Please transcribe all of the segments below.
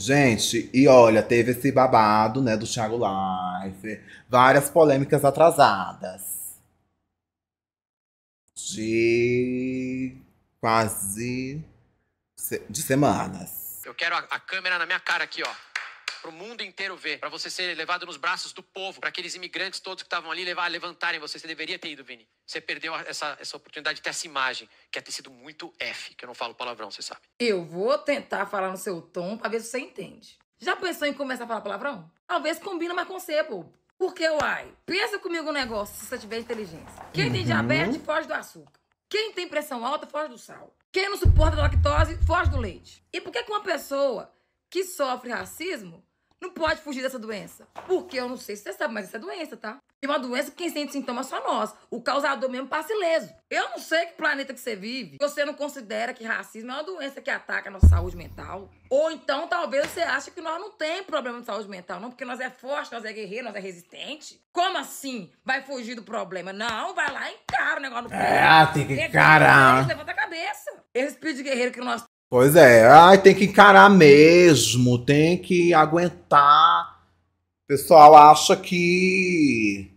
Gente, e olha, teve esse babado, né, do Thiago Life, várias polêmicas atrasadas. De quase de semanas. Eu quero a, a câmera na minha cara aqui, ó para o mundo inteiro ver, para você ser levado nos braços do povo, para aqueles imigrantes todos que estavam ali levar, levantarem você. Você deveria ter ido, Vini. Você perdeu essa, essa oportunidade de ter essa imagem, que é ter sido muito F, que eu não falo palavrão, você sabe. Eu vou tentar falar no seu tom para ver se você entende. Já pensou em começar a falar palavrão? Talvez combina mais com você, bobo. Porque, uai, pensa comigo um negócio, se você tiver inteligência. Quem tem uhum. diabetes, foge do açúcar. Quem tem pressão alta, foge do sal. Quem não suporta lactose, foge do leite. E por que, que uma pessoa que sofre racismo não pode fugir dessa doença. Porque eu não sei se você sabe, mas isso é doença, tá? E uma doença que quem sente sintomas só nós. O causador mesmo passa ileso. Eu não sei que planeta que você vive. Você não considera que racismo é uma doença que ataca a nossa saúde mental. Ou então talvez você ache que nós não tem problema de saúde mental, não, porque nós é forte, nós é guerreiro, nós é resistente. Como assim? Vai fugir do problema? Não, vai lá e encara o negócio no É, ah, tem que encarar. Levanta a cabeça. Esse espírito de guerreiro que nós Pois é, ai, tem que encarar mesmo, tem que aguentar. O pessoal acha que,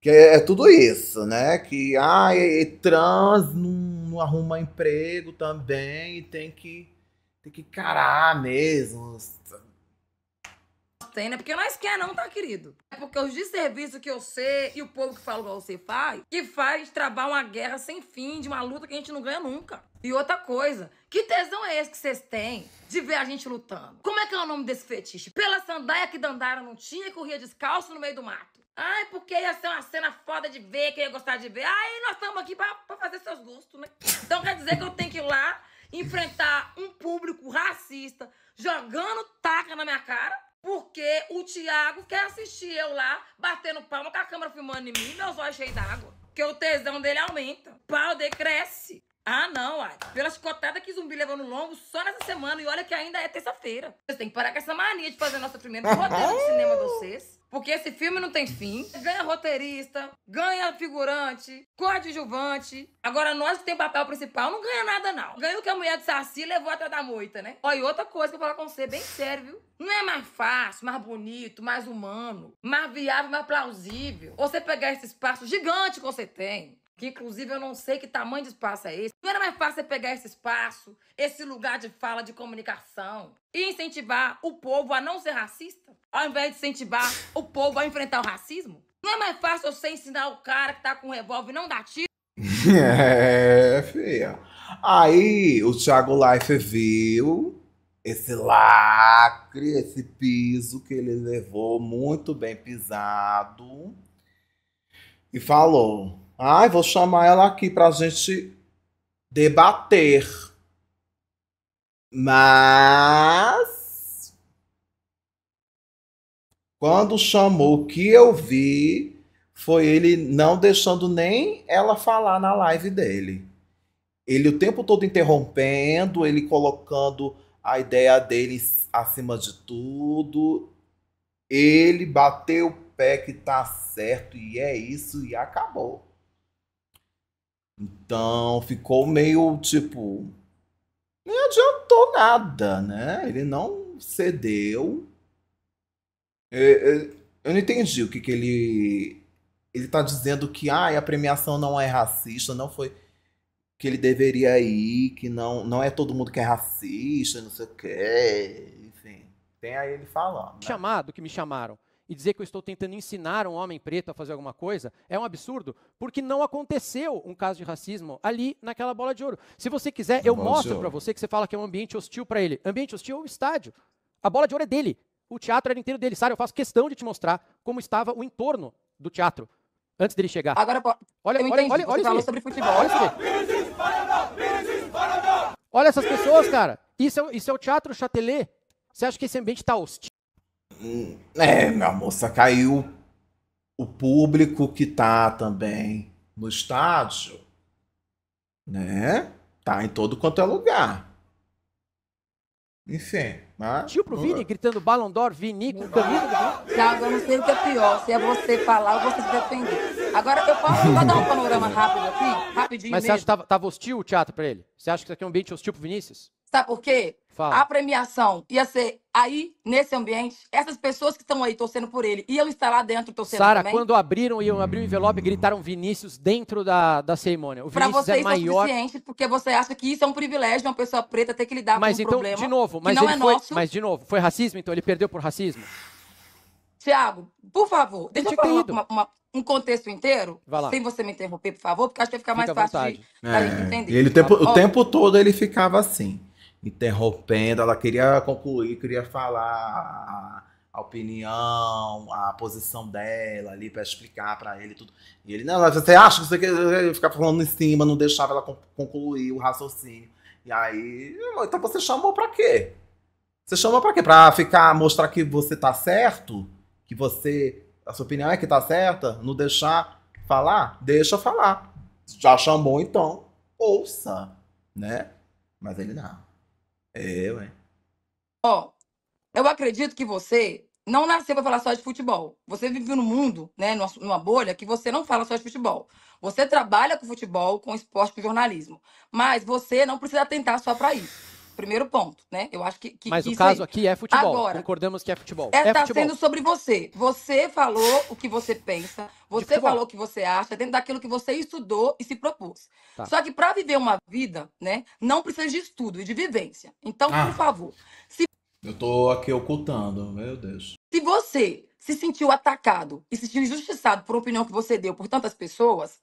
que é, é, tudo isso, né? Que ai, trans não, não, arruma emprego também, tem que, tem que encarar mesmo. Tem, né? Porque nós quer não, tá, querido? É porque os desserviços que eu sei e o povo que fala igual você faz, que faz travar uma guerra sem fim, de uma luta que a gente não ganha nunca. E outra coisa, que tesão é esse que vocês têm de ver a gente lutando? Como é que é o nome desse fetiche? Pela sandália que Dandara não tinha e corria descalço no meio do mato. Ai, porque ia ser uma cena foda de ver, que eu ia gostar de ver. Ai, nós estamos aqui pra, fazer seus gostos, né? Então quer dizer que eu tenho que ir lá enfrentar um público racista jogando taca na minha cara? Porque o Thiago quer assistir eu lá, batendo palma com a câmera filmando em mim, meus olhos cheios d'água. Porque o tesão dele aumenta. O pau decresce não, uai. que zumbi levou no longo só nessa semana. E olha que ainda é terça-feira. Vocês têm que parar com essa mania de fazer nosso primeiro roteiro de cinema de vocês. Porque esse filme não tem fim. Ganha roteirista, ganha figurante, coadjuvante. Agora, nós que tem papel principal, não ganha nada, não. Ganha o que a mulher de Saci levou atrás da moita, né? Ó, e outra coisa que eu vou falar com você, bem sério, viu? Não é mais fácil, mais bonito, mais humano, mais viável, mais plausível. Você pegar esse espaço gigante que você tem que inclusive eu não sei que tamanho de espaço é esse. Não era mais fácil pegar esse espaço, esse lugar de fala, de comunicação, e incentivar o povo a não ser racista, ao invés de incentivar o povo a enfrentar o racismo? Não é mais fácil você ensinar o cara que tá com um revólver não dar tiro? é, filha. Aí o Thiago Life viu esse lacre, esse piso que ele levou muito bem pisado e falou: Ai, ah, vou chamar ela aqui para a gente debater. Mas. Quando chamou, o que eu vi foi ele não deixando nem ela falar na live dele. Ele o tempo todo interrompendo, ele colocando a ideia dele acima de tudo. Ele bateu o pé que tá certo e é isso e acabou. Então ficou meio tipo. Não adiantou nada, né? Ele não cedeu. É, é, eu não entendi o que, que ele. Ele tá dizendo que ah, a premiação não é racista, não foi. Que ele deveria ir, que não, não é todo mundo que é racista, não sei o quê. Enfim, tem aí ele falando. Né? Chamado, que me chamaram e dizer que eu estou tentando ensinar um homem preto a fazer alguma coisa é um absurdo, porque não aconteceu um caso de racismo ali naquela bola de ouro. Se você quiser, eu mostro para você que você fala que é um ambiente hostil para ele. Ambiente hostil é o estádio. A bola de ouro é dele. O teatro era inteiro dele. Sara, eu faço questão de te mostrar como estava o entorno do teatro antes dele chegar. Agora, olha, eu olha, olha, olha, falou sobre futebol. Olha, olha essas pessoas, cara. Isso é, isso é o teatro Chatelet. Você acha que esse ambiente está hostil? É, minha moça, caiu o público que tá também no estádio, né? Tá em todo quanto é lugar. Enfim, mas... Tio pro Vini gritando Ballon d'Or, Vini, com o do Thiago, eu não sei o que é pior, se é você falar ou você se defender. Agora, eu posso só dar um panorama rápido aqui? Rapidinho Mas mesmo. você acha que tava, tava hostil o teatro pra ele? Você acha que isso aqui é um ambiente hostil pro Vinícius? Sabe por quê? Fala. A premiação ia ser aí, nesse ambiente, essas pessoas que estão aí torcendo por ele iam estar lá dentro torcendo Sara, também. quando abriram, iam abrir o envelope, gritaram Vinícius dentro da, da cerimônia. O Vinícius pra é isso maior... é suficiente, porque você acha que isso é um privilégio de uma pessoa preta ter que lidar mas com então, um problema de novo, mas não é foi, nosso. Mas, de novo, foi racismo? Então ele perdeu por racismo? Tiago, por favor, deixa eu, eu falar uma, uma, um contexto inteiro, sem você me interromper, por favor, porque acho que vai ficar Fica mais fácil de, é. gente entender. Ele, o, tempo, tá o tempo todo ele ficava assim interrompendo, ela queria concluir, queria falar a opinião, a posição dela ali para explicar para ele tudo. E ele, não, você acha que você quer ficar falando em cima, não deixava ela concluir o raciocínio. E aí, então você chamou para quê? Você chamou para quê? Para ficar mostrar que você tá certo, que você a sua opinião é que tá certa, não deixar falar, deixa falar. Já chamou então, ouça, né? Mas ele não. É, ué. Ó, eu acredito que você não nasceu para falar só de futebol. Você vive num mundo, né, numa bolha, que você não fala só de futebol. Você trabalha com futebol, com esporte, com jornalismo. Mas você não precisa tentar só para isso. Primeiro ponto, né? Eu acho que. que Mas o caso aí. aqui é futebol. Agora, Concordamos que é futebol. É, é tá futebol. sendo sobre você. Você falou o que você pensa, você falou o que você acha, dentro daquilo que você estudou e se propôs. Tá. Só que para viver uma vida, né, não precisa de estudo e de vivência. Então, ah. por favor. Se... Eu tô aqui ocultando, meu Deus. Se você se sentiu atacado e se sentiu injustiçado por opinião que você deu por tantas pessoas,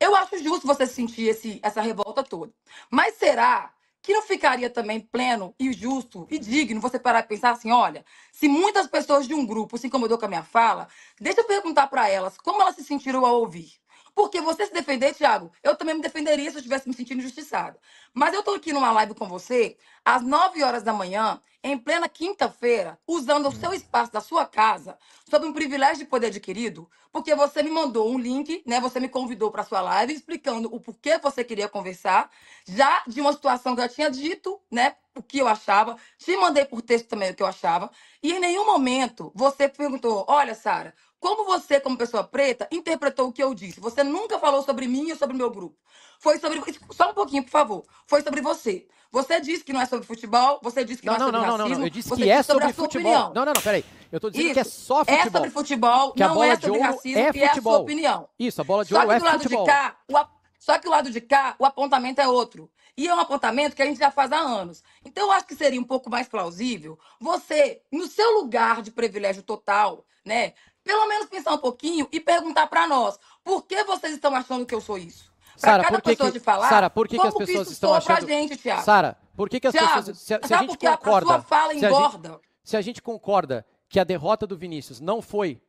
eu acho justo você sentir esse, essa revolta toda. Mas será que não ficaria também pleno e justo e digno você parar e pensar assim, olha, se muitas pessoas de um grupo se incomodou com a minha fala, deixa eu perguntar para elas como elas se sentiram ao ouvir. Porque você se defender, Thiago, eu também me defenderia se eu estivesse me sentindo injustiçado. Mas eu estou aqui numa live com você, às 9 horas da manhã, em plena quinta-feira, usando o seu espaço da sua casa, sob um privilégio de poder adquirido, porque você me mandou um link, né? Você me convidou para sua live explicando o porquê você queria conversar, já de uma situação que eu tinha dito, né? o que eu achava, te mandei por texto também o que eu achava, e em nenhum momento você perguntou: olha, Sara, como você, como pessoa preta, interpretou o que eu disse? Você nunca falou sobre mim ou sobre meu grupo. Foi sobre. Só um pouquinho, por favor. Foi sobre você. Você disse que não é sobre futebol, você disse que não, não é sobre não, racismo. Não, não, não, eu disse que é disse é sobre, sobre futebol. Opinião. Não, não, não, peraí. Eu tô dizendo Isso. que é só é futebol. É sobre futebol, que não a é bola é sobre de ouro racismo, é futebol. é a sua opinião. Isso, a bola de ouro é futebol. Só do lado de cá, o só que o lado de cá, o apontamento é outro. E é um apontamento que a gente já faz há anos. Então, eu acho que seria um pouco mais plausível você, no seu lugar de privilégio total, né? Pelo menos pensar um pouquinho e perguntar para nós: por que vocês estão achando que eu sou isso? Para cada por que pessoa que, de falar. Sara, por que, que as pessoas que estão achando? Gente, Sara, por que, que as Thiago, pessoas. Se, a, se a gente concorda, a sua fala engorda. Se a gente, se a gente concorda que a derrota do Vinícius não foi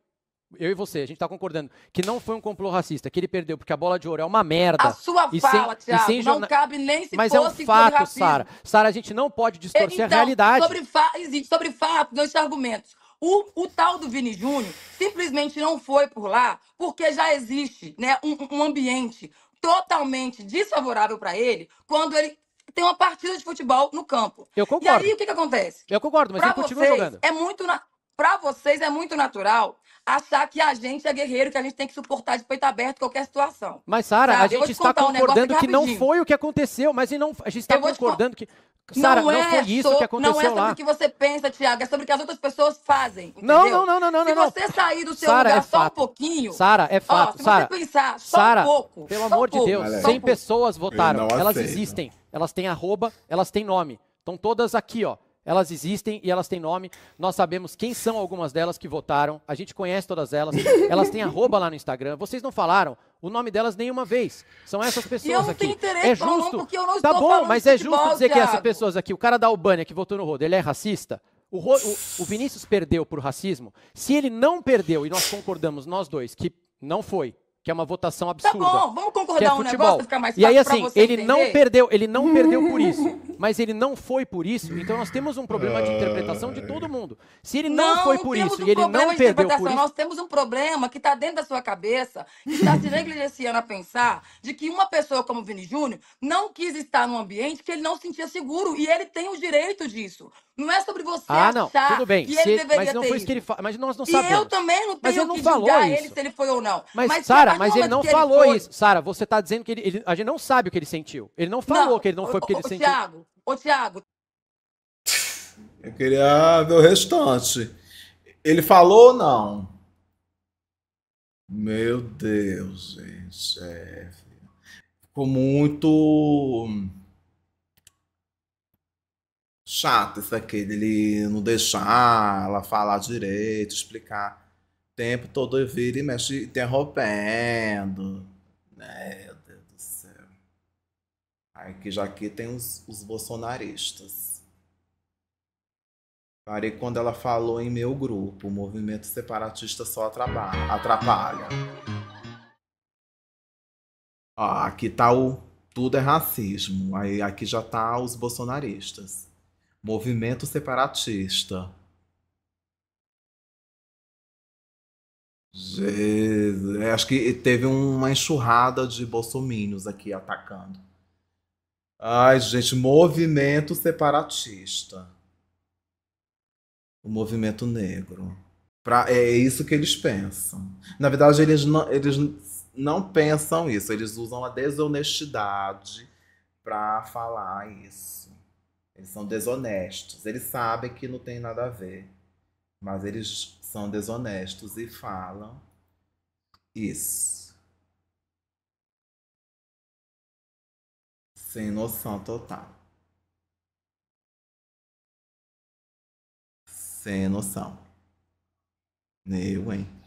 eu e você, a gente está concordando que não foi um complô racista, que ele perdeu porque a bola de ouro é uma merda. A sua e fala, sem, Thiago, e sem jorna... não cabe nem se Mas é um fato, Sara. Sara, a gente não pode distorcer então, a realidade. Sobre fa... Existe sobre fato dois argumentos. O, o, tal do Vini Júnior simplesmente não foi por lá porque já existe né, um, um ambiente totalmente desfavorável para ele quando ele tem uma partida de futebol no campo. Eu concordo. E aí o que, que acontece? Eu concordo, mas pra ele vocês, jogando. É muito na... Para vocês é muito natural achar que a gente é guerreiro, que a gente tem que suportar de peito aberto qualquer situação. Mas, Sara, a gente está concordando um que não foi o que aconteceu, mas não, a gente está concordando que. Sara, não, não é foi isso so... que aconteceu Não é sobre o que você pensa, Tiago, é sobre o que as outras pessoas fazem. Entendeu? Não, não, não, não, não. Se não. você sair do seu Sarah, lugar é só fato. um pouquinho. Sara, é fato. Ó, se Sarah, você pensar só Sarah, um pouco. Pelo amor pouco, de Deus, 100 pessoas votaram. Elas existem, elas têm arroba, elas têm nome. Estão todas aqui, ó. Elas existem e elas têm nome. Nós sabemos quem são algumas delas que votaram. A gente conhece todas elas. elas têm arroba lá no Instagram. Vocês não falaram o nome delas nenhuma vez. São essas pessoas e eu aqui. Não tenho é justo. porque eu não tá bom, mas é justo dizer Thiago. que essas pessoas aqui, o cara da Albânia que votou no Rodo, ele é racista? O, Ro, o, o Vinícius perdeu por racismo? Se ele não perdeu, e nós concordamos, nós dois, que não foi, que é uma votação absurda. Tá bom, vamos é concordar é um futebol. negócio ficar mais fácil E aí assim, ele entender. não perdeu, ele não perdeu por isso mas ele não foi por isso, então nós temos um problema de interpretação de todo mundo. Se ele não, não foi por isso um e ele não perdeu por isso... Nós temos um problema que está dentro da sua cabeça, que está se negligenciando a pensar de que uma pessoa como o Vini Júnior não quis estar num ambiente que ele não sentia seguro e ele tem o direito disso. Não é sobre você ah, não. Tudo bem. que ele deveria mas não foi isso que ele falou. Mas nós não sabemos. E eu também não tenho mas que julgar isso. ele se ele foi ou não. Mas, mas Sara, mas ele não falou ele isso. Sara, você tá dizendo que ele, ele, A gente não sabe o que ele sentiu. Ele não falou não, que ele não foi porque ele ele ô, sentiu. Thiago, ô, Thiago. Eu queria ver o restante. Ele falou ou não? Meu Deus, gente. É... Ficou muito chato isso aqui, ele não deixar ela falar direito, explicar. O tempo todo vira e mexe interrompendo. Meu Deus do céu. Aqui já aqui tem os, os bolsonaristas. Parei quando ela falou em meu grupo. O movimento separatista só atrapalha. Ó, ah, aqui tá o tudo é racismo. Aí aqui já tá os bolsonaristas. Movimento separatista. Jesus. É, acho que teve uma enxurrada de bolsomínios aqui atacando. Ai, gente, movimento separatista. O movimento negro. Pra, é isso que eles pensam. Na verdade, eles não, eles não pensam isso, eles usam a desonestidade para falar isso. Eles são desonestos. Eles sabem que não tem nada a ver, mas eles são desonestos e falam isso. Sem noção total. Sem noção. Meu, hein?